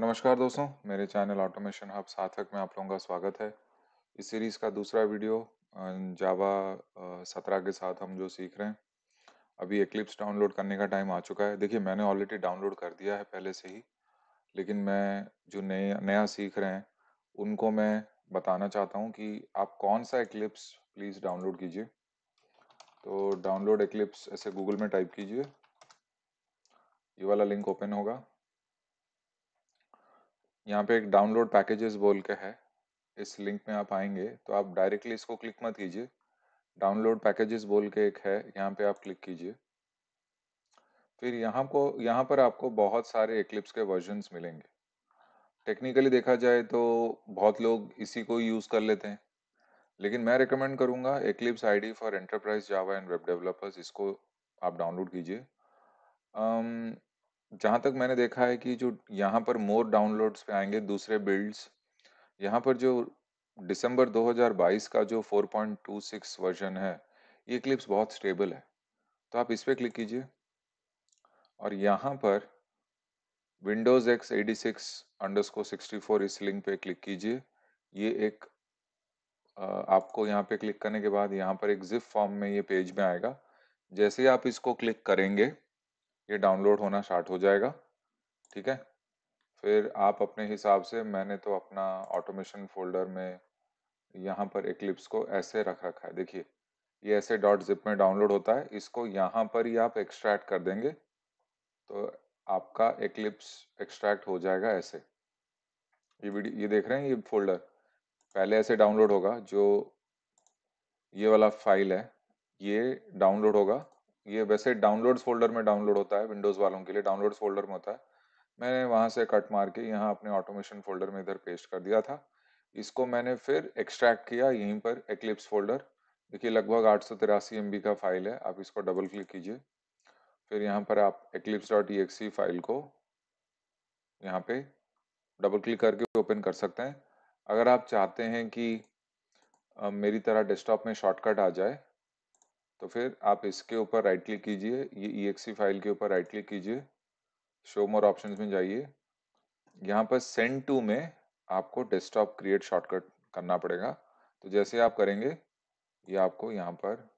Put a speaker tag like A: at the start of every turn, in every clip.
A: नमस्कार दोस्तों मेरे चैनल ऑटोमेशन हब सार्थक में आप लोगों का स्वागत है इस सीरीज का दूसरा वीडियो जावा सत्रह के साथ हम जो सीख रहे हैं अभी एक्लिप्स डाउनलोड करने का टाइम आ चुका है देखिए मैंने ऑलरेडी डाउनलोड कर दिया है पहले से ही लेकिन मैं जो नए नया सीख रहे हैं उनको मैं बताना चाहता हूँ कि आप कौन सा एक्लिप्स प्लीज़ डाउनलोड कीजिए तो डाउनलोड एक्लिप्स ऐसे गूगल में टाइप कीजिए ये वाला लिंक ओपन होगा यहाँ पे एक डाउनलोड पैकेजेस बोल के है इस लिंक में आप आएंगे तो आप डायरेक्टली इसको क्लिक मत कीजिए डाउनलोड पैकेजेस बोल के एक है यहाँ पे आप क्लिक कीजिए फिर यहाँ को यहाँ पर आपको बहुत सारे एक्लिप्स के वर्जन्स मिलेंगे टेक्निकली देखा जाए तो बहुत लोग इसी को यूज़ कर लेते हैं लेकिन मैं रिकमेंड करूंगा Eclipse IDE for enterprise Java and web developers इसको आप डाउनलोड कीजिए जहाँ तक मैंने देखा है कि जो यहाँ पर मोर डाउनलोड्स पे आएंगे दूसरे बिल्ड्स यहाँ पर जो दिसंबर 2022 का जो 4.26 वर्जन है ये क्लिप्स बहुत स्टेबल है तो आप इस पर क्लिक कीजिए और यहाँ पर Windows x eighty six underscore sixty four इस लिंक पे क्लिक कीजिए ये एक आपको यहाँ पे क्लिक करने के बाद यहाँ पर एक जिप फॉर्म में ये पेज में आएगा जैसे ही आप इसको क्लिक करेंगे ये डाउनलोड होना स्टार्ट हो जाएगा ठीक है फिर आप अपने हिसाब से मैंने तो अपना ऑटोमेशन फोल्डर में यहाँ पर एक्लिप्स को ऐसे रख रखा है देखिए ये ऐसे डॉट जिप में डाउनलोड होता है इसको यहाँ पर ही आप एक्सट्रैक्ट कर देंगे तो आपका एक्लिप्स एक्सट्रैक्ट हो जाएगा ऐसे ये वीडियो ये देख रहे हैं ये फोल्डर पहले ऐसे डाउनलोड होगा जो ये वाला फाइल है ये डाउनलोड होगा ये वैसे डाउनलोड्स फोल्डर में डाउनलोड होता है विंडोज़ वालों के लिए डाउनलोड्स फोल्डर में होता है मैंने वहाँ से कट मार के यहाँ अपने ऑटोमेशन फोल्डर में इधर पेस्ट कर दिया था इसको मैंने फिर एक्सट्रैक्ट किया यहीं पर एक्लिप्स फोल्डर देखिए लगभग आठ सौ तिरासी एम बी का फाइल है आप इसको डबल क्लिक कीजिए फिर यहाँ पर आप एक्लिप्स डॉट ई फाइल को यहाँ पे डबल क्लिक करके ओपन कर सकते हैं अगर आप चाहते हैं कि मेरी तरह डेस्कटॉप में शॉर्टकट आ जाए तो फिर आप इसके ऊपर राइट क्लिक कीजिए ये ई फाइल के ऊपर राइट क्लिक कीजिए शो मोर ऑप्शंस में जाइए यहाँ पर सेंड टू में आपको डेस्कटॉप क्रिएट शॉर्टकट करना पड़ेगा तो जैसे आप करेंगे ये यह आपको यहाँ पर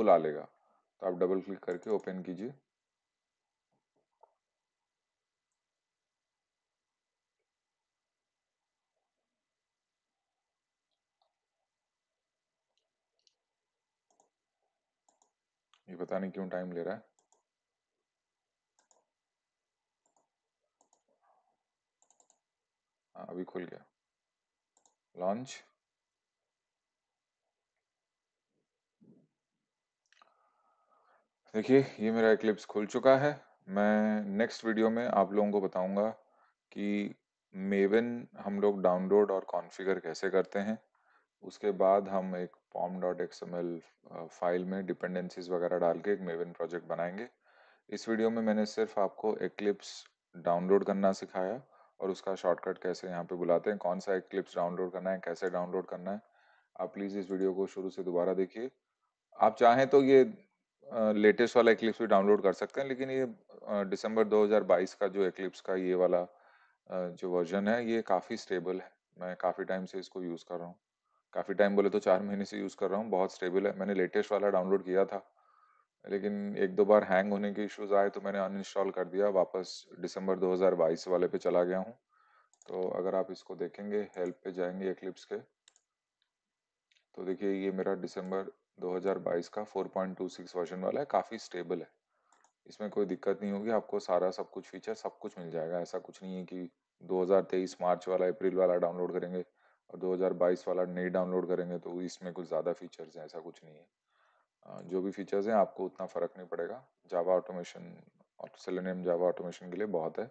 A: बुला लेगा तो आप डबल क्लिक करके ओपन कीजिए ये पता नहीं क्यों टाइम ले रहा है हाँ, अभी खुल गया लॉन्च देखिए ये मेरा एक्लिप्स खुल चुका है मैं नेक्स्ट वीडियो में आप लोगों को बताऊंगा कि मेवन हम लोग डाउनलोड और कॉन्फ़िगर कैसे करते हैं उसके बाद हम एक पॉम डॉट एक्सएमएल फाइल में डिपेंडेंसीज वगैरह डाल के एक मेवन प्रोजेक्ट बनाएंगे इस वीडियो में मैंने सिर्फ आपको एक्लिप्स डाउनलोड करना सिखाया और उसका शॉर्टकट कैसे यहाँ पे बुलाते हैं कौन सा एक्लिप्स डाउनलोड करना है कैसे डाउनलोड करना है आप प्लीज़ इस वीडियो को शुरू से दोबारा देखिए आप चाहें तो ये लेटेस्ट वाला एक्लिप्स भी डाउनलोड कर सकते हैं लेकिन ये दिसंबर 2022 का जो एक्लिप्स का ये वाला जो वर्जन है ये काफ़ी स्टेबल है मैं काफ़ी टाइम से इसको यूज़ कर रहा हूँ काफ़ी टाइम बोले तो चार महीने से यूज़ कर रहा हूँ बहुत स्टेबल है मैंने लेटेस्ट वाला डाउनलोड किया था लेकिन एक दो बार हैंग होने के इश्यूज आए तो मैंने अनइंस्टॉल कर दिया वापस दिसंबर 2022 वाले पे चला गया हूँ तो अगर आप इसको देखेंगे हेल्प पे जाएंगे एक्लिप्स के तो देखिए ये मेरा दिसंबर 2022 का 4.26 वर्जन वाला है काफ़ी स्टेबल है इसमें कोई दिक्कत नहीं होगी आपको सारा सब कुछ फीचर सब कुछ मिल जाएगा ऐसा कुछ नहीं है कि 2023 मार्च वाला अप्रैल वाला डाउनलोड करेंगे और 2022 वाला नहीं डाउनलोड करेंगे तो इसमें कुछ ज़्यादा फीचर्स हैं ऐसा कुछ नहीं है जो भी फीचर्स हैं आपको उतना फ़र्क नहीं पड़ेगा जावा ऑटोमेशन और सेलेनियम जावा ऑटोमेशन के लिए बहुत है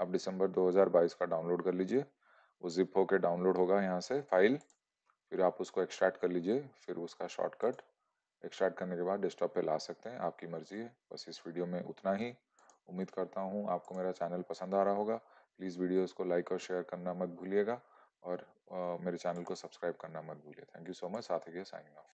A: आप दिसंबर 2022 का डाउनलोड कर लीजिए वो जिप होकर डाउनलोड होगा यहाँ से फाइल फिर आप उसको एक्सट्रैक्ट कर लीजिए फिर उसका शॉर्टकट एक्सट्रैक्ट करने के बाद डेस्कटॉप पे ला सकते हैं आपकी मर्जी है बस इस वीडियो में उतना ही उम्मीद करता हूँ आपको मेरा चैनल पसंद आ रहा होगा प्लीज़ वीडियोज़ को लाइक और शेयर करना मत भूलिएगा और मेरे चैनल को सब्सक्राइब करना मत भूलिए थैंक यू सो मच साथ ही साइनिंग ऑफ